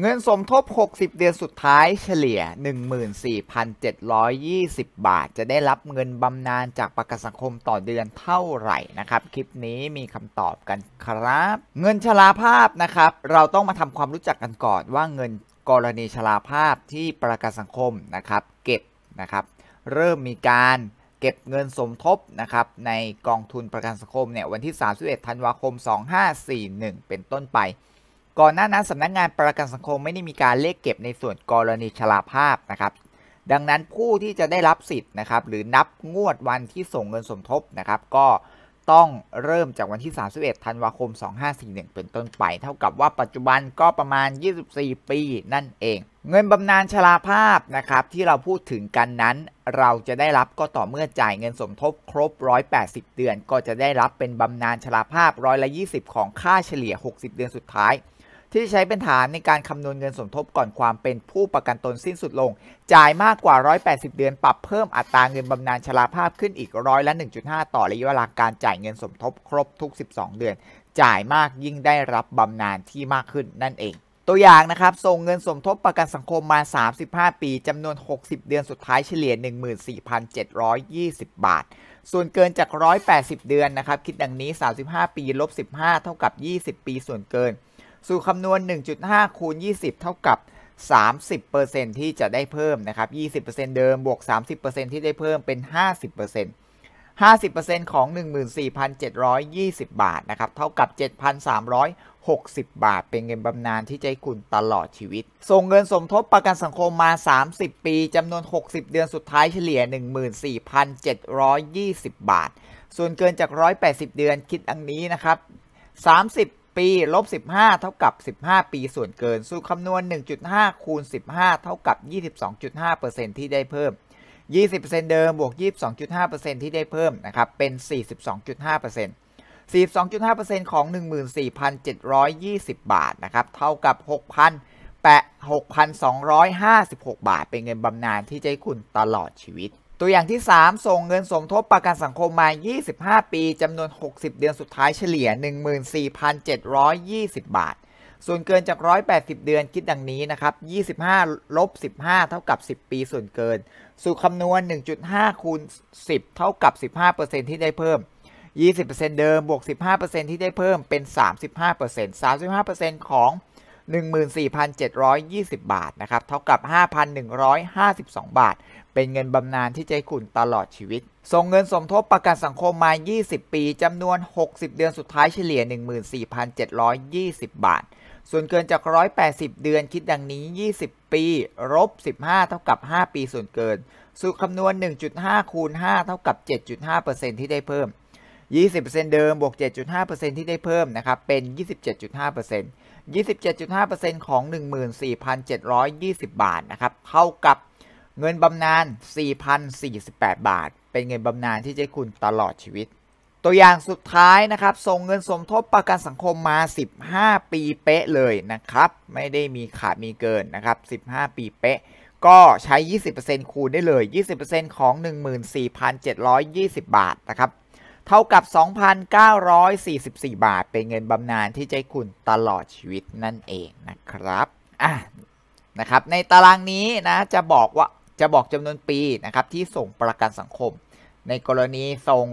เงินสมทบ 60 เดือนสุดท้ายเฉลี่ย 14,720 บาท จะได้รับเงินบำนาญจากประกันสังคมต่อเดือนเท่าไหร่นะครับ คลิปนี้มีคำตอบกันครับ เงินชราภาพนะครับ เราต้องมาทำความรู้จักกันก่อนว่าเงินกรณีชราภาพที่ประกันสังคมนะครับ เก็บนะครับ เริ่มมีการเก็บเงินสมทบนะครับในกองทุนประกันสังคมเนี่ยวันที่ 31 ธันวาคม 2541 เป็นต้นไปก่อนหน้านั้นสำนักงงานประกันสังคมไม่ได้มีการเรียกเก็บในส่วนกรณีชลาภาพนะครับ ดังนั้นผู้ที่จะได้รับสิทธิ์นะครับหรือนับงวดวันที่ส่งเงินสมทบนะครับก็ต้องเริ่มจากวันที่ 31ธันวาคม 2541เป็นต้นไป เท่ากับว่าปัจจุบันก็ประมาณ 24 ปีนั่นเอง เงินบำนาญชราภาพนะครับที่เราพูดถึงกันนั้น เราจะได้รับก็ต่อเมื่อจ่ายเงินสมทบ ครบ 180เดือน ก็จะได้รับเป็นบำนาญชราภาพร้อยละ20 ของค่าเฉลี่ย 60เดือนสุดท้ายที่ใช้เป็นฐานในการคำนวณเงินสมทบก่อนความเป็นผู้ประกันตนสิ้นสุดลง จ่ายมากกว่า 180 เดือน ปรับเพิ่มอัตราเงินบำนาญชราภาพขึ้นอีกร้อยละ 1.5 ต่อระยะเวลาการจ่ายเงินสมทบครบทุก 12 เดือน จ่ายมากยิ่งได้รับบำนาญที่มากขึ้นนั่นเอง ตัวอย่างนะครับ ส่งเงินสมทบประกันสังคมมา 35 ปีจำนวน 60 เดือนสุดท้ายเฉลี่ย 14,720 บาท ส่วนเกินจาก 180 เดือนนะครับ คิดดังนี้ 35 ปีลบ15เท่ากับ20 ปีส่วนเกินสูตรคำนวณ 1.5 คูณ 20 เท่ากับ 30%ที่จะได้เพิ่มนะครับ 20%เดิมบวก 30%ที่ได้เพิ่มเป็น 50% 50%ของ 14,720 บาทนะครับ เท่ากับ 7,360 บาท เป็นเงินบำนาญที่จะให้คุณตลอดชีวิต ส่งเงินสมทบประกันสังคมมา 30 ปี จำนวน 60 เดือนสุดท้ายเฉลี่ย 14,720 บาท ส่วนเกินจาก 180 เดือนคิดอังนี้นะครับ 30ปีลบ15เท่ากับ 15 ปีส่วนเกิน สูตรคำนวณ 1.5 คูณ 15 เท่ากับ 22.5%ที่ได้เพิ่ม 20%เดิมบวก22.5%ที่ได้เพิ่มนะครับเป็น 42.5% 42.5%ของ 14,720 บาทนะครับเท่ากับ6,000แปะ6,256 บาท เป็นเงินบำนาญที่จะให้คุณตลอดชีวิตัวอย่างที่ 3 ส่งเงินสมทบประกันสังคมมา25 ปีจำนวน 60 เดือนสุดท้ายเฉลี่ย 14,720 บาท ส่วนเกินจาก 180 เดือนคิดดังนี้นะครับ25 ลบ 15 เท่ากับ 10 ปีส่วนเกิน สู่คำนวณ 1.5คูณ10 เท่ากับ 15%ที่ได้เพิ่ม 20%เดิมบวก 15%ที่ได้เพิ่มเป็น 35% 35%ของ14,720 บาทนะครับ เท่ากับ 5,152 บาท เป็นเงินบำนาญที่ใจคุณตลอดชีวิต ส่งเงินสมทบประกันสังคมมา 20 ปี จำนวน 60 เดือนสุดท้ายเฉลี่ย 14,720 บาท ส่วนเกินจาก 180 เดือนคิดดังนี้ 20 ปี ลบ15 เท่ากับ 5 ปีส่วนเกิน สูตรคำนวณ1.5คูณ5เท่ากับ 7.5%ที่ได้เพิ่ม 20%เดิมบวก 7.5%ที่ได้เพิ่มนะครับเป็น 27.5% 27.5%ของ 14,720 บาทนะครับ เท่ากับเงินบำนาญ4,048 บาท เป็นเงินบำนาญที่จะคุณตลอดชีวิต ตัวอย่างสุดท้ายนะครับ ส่งเงินสมทบประกันสังคมมา 15 ปีเป๊ะเลยนะครับ ไม่ได้มีขาดมีเกินนะครับ15 ปีเป๊ะ ก็ใช้ 20%คูณได้เลย 20%ของ 14,720 บาทนะครับเท่ากับ 2,944 บาท เป็นเงินบำนาญที่ใจคุณตลอดชีวิตนั่นเองนะครับอ่ะนะครับ ในตารางนี้นะ จะบอกว่า จะบอกจำนวนปีนะครับที่ส่งประกันสังคม ในกรณีส่ง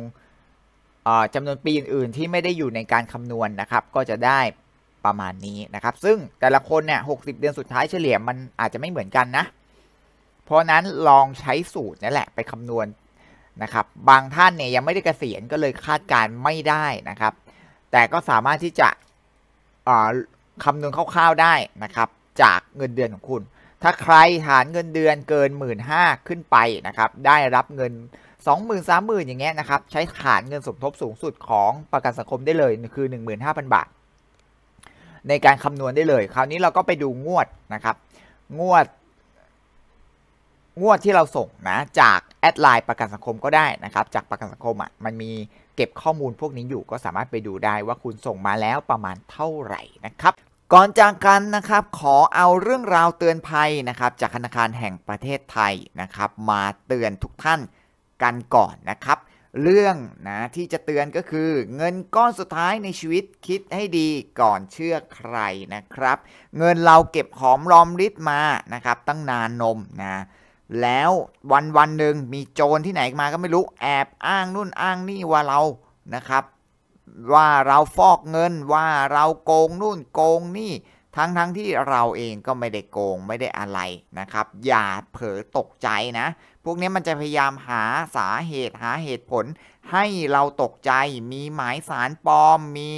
จำนวนปีอื่น ๆ ที่ไม่ได้อยู่ในการคำนวณนนะครับ ก็จะได้ประมาณนี้นะครับ ซึ่งแต่ละคนเนี่ยหกเดือนสุดท้ายเฉลี่ยมันอาจจะไม่เหมือนกันนะ เพราะนั้นลองใช้สูตรนี่แหละไปคำนวณนะครับบางท่านเนี่ยยังไม่ได้เกษียณก็เลยคาดการไม่ได้นะครับ แต่ก็สามารถที่จะคำนวณคร่าวๆได้นะครับจากเงินเดือนของคุณ ถ้าใครฐานเงินเดือนเกิน 1 5ื่นขึ้นไปนะครับได้รับเงิน 20,000ื่นสอย่างเงี้ยนะครับใช้ฐานเงินสมทบสูงสุดของประกันสังคมได้เลยคือ 15,000 บาท ในการคำนวณได้เลย คราวนี้เราก็ไปดูงวดนะครับ งวดงวดที่เราส่งนะจากแอดไลน์ประกันสังคมก็ได้นะครับ จากประกันสังคมอ่ะมันมีเก็บข้อมูลพวกนี้อยู่ก็สามารถไปดูได้ว่าคุณส่งมาแล้วประมาณเท่าไหร่นะครับ ก่อนจากกันนะครับ ขอเอาเรื่องราวเตือนภัยนะครับ จากธนาคารแห่งประเทศไทยนะครับ มาเตือนทุกท่านกันก่อนนะครับ เรื่องนะที่จะเตือนก็คือเงินก้อนสุดท้ายในชีวิตคิดให้ดีก่อนเชื่อใครนะครับ เงินเราเก็บหอมรอมริบมานะครับ ตั้งนานนมนะแล้ววันวันหนึ่งมีโจรที่ไหนมาก็ไม่รู้แอบอ้างนู่นอ้างนี่ว่าเรานะครับว่าเราฟอกเงินว่าเราโกงนู่นโกงนี่ทั้งทั้งที่เราเองก็ไม่ได้โกงไม่ได้อะไรนะครับ อย่าเผลอตกใจนะ พวกนี้มันจะพยายามหาสาเหตุหาเหตุผล ให้เราตกใจ มีหมายสารปลอม มี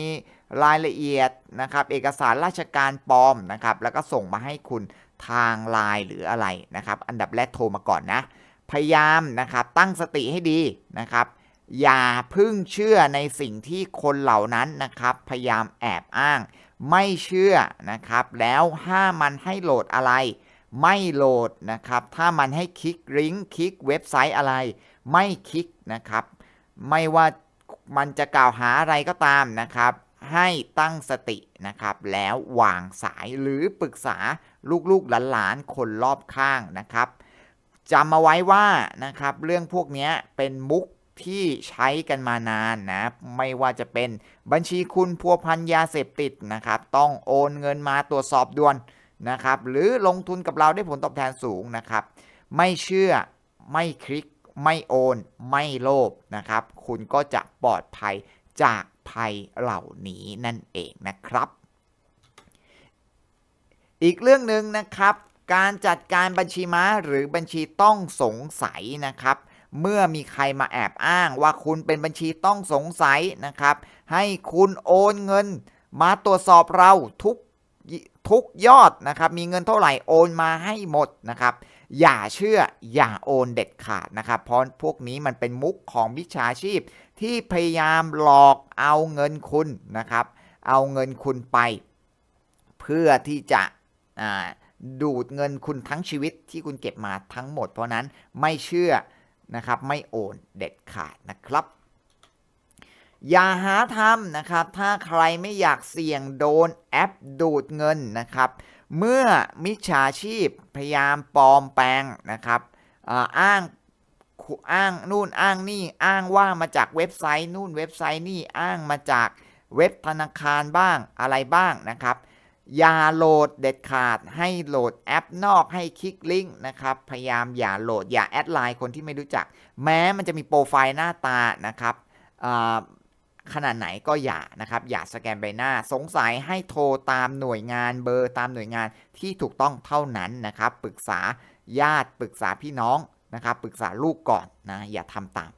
รายละเอียดนะครับเอกสารราชการปลอมนะครับแล้วก็ส่งมาให้คุณทางไลน์หรืออะไรนะครับ อันดับแรกโทรมาก่อนนะ พยายามนะครับตั้งสติให้ดีนะครับ อย่าพึ่งเชื่อในสิ่งที่คนเหล่านั้นนะครับ พยายามแอบอ้าง ไม่เชื่อนะครับ แล้วถ้ามันให้โหลดอะไร ไม่โหลดนะครับ ถ้ามันให้คลิกลิงก์คลิกเว็บไซต์อะไรไม่คลิกนะครับ ไม่ว่ามันจะกล่าวหาอะไรก็ตามนะครับให้ตั้งสตินะครับแล้ววางสายหรือปรึกษาลูกๆหลานๆ คนรอบข้างนะครับจำเอาไว้ว่านะครับเรื่องพวกนี้เป็นมุกที่ใช้กันมานานนะไม่ว่าจะเป็นบัญชีคุณ พัวพันยาเสพติดนะครับต้องโอนเงินมาตรวจสอบด่วนนะครับหรือลงทุนกับเราได้ผลตอบแทนสูงนะครับ ไม่เชื่อไม่คลิกไม่โอน ไม่โลภนะครับ คุณก็จะปลอดภัยจากภัยเหล่านี้นั่นเองนะครับ อีกเรื่องหนึ่งนะครับ การจัดการบัญชีม้าหรือบัญชีต้องสงสัยนะครับ เมื่อมีใครมาแอบอ้างว่าคุณเป็นบัญชีต้องสงสัยนะครับ ให้คุณโอนเงินมาตรวจสอบเราทุกทุกยอดนะครับ มีเงินเท่าไหร่โอนมาให้หมดนะครับอย่าเชื่ออย่าโอนเด็ดขาดนะครับเพราะพวกนี้มันเป็นมุกของวิชาชีพ ที่พยายามหลอกเอาเงินคุณนะครับ เอาเงินคุณไป เพื่อที่จะดูดเงินคุณทั้งชีวิต ที่คุณเก็บมาทั้งหมดเพราะนั้นไม่เชื่อนะครับไม่โอนเด็ดขาดนะครับอย่าหาทำนะครับ ถ้าใครไม่อยากเสี่ยงโดนแอปดูดเงินนะครับเมื่อมิจฉาชีพพยายามปลอมแปลงนะครับ อ้าง อ้างนู่นอ้างนี่อ้างว่ามาจากเว็บไซต์นู่นเว็บไซต์นี่อ้างมาจากเว็บธนาคารบ้างอะไรบ้างนะครับ อย่าโหลดเด็ดขาด ให้โหลดแอปนอกให้คลิกลิงก์นะครับ พยายามอย่าโหลด อย่าแอดไลน์คนที่ไม่รู้จัก แม้มันจะมีโปรไฟล์หน้าตานะครับขนาดไหนก็อย่านะครับอย่าสแกนใบหน้าสงสัยให้โทรตามหน่วยงานเบอร์ตามหน่วยงานที่ถูกต้องเท่านั้นนะครับปรึกษาญาติปรึกษาพี่น้องนะครับปรึกษาลูกก่อนนะอย่าทำตาม